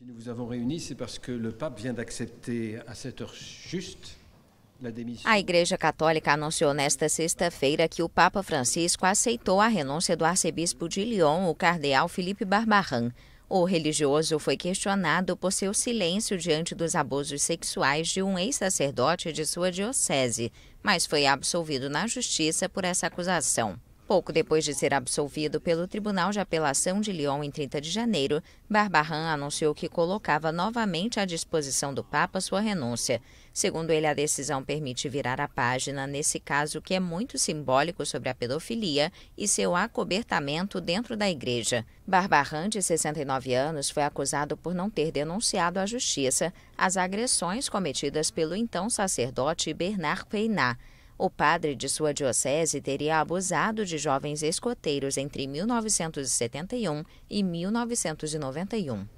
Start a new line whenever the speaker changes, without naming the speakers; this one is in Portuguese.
Si nous vous avons réunis, c'est parce que le pape vient d'accepter à cette heure juste a Igreja Católica anunciou nesta sexta-feira que o Papa Francisco aceitou a renúncia do arcebispo de Lyon, o cardeal Felipe Barbaran. O religioso foi questionado por seu silêncio diante dos abusos sexuais de um ex-sacerdote de sua diocese, mas foi absolvido na justiça por essa acusação. Pouco depois de ser absolvido pelo Tribunal de Apelação de Lyon em 30 de janeiro, Barbarran anunciou que colocava novamente à disposição do Papa sua renúncia. Segundo ele, a decisão permite virar a página nesse caso que é muito simbólico sobre a pedofilia e seu acobertamento dentro da igreja. Barbarran, de 69 anos, foi acusado por não ter denunciado à justiça as agressões cometidas pelo então sacerdote Bernard Peinat. O padre de sua diocese teria abusado de jovens escoteiros entre 1971 e 1991.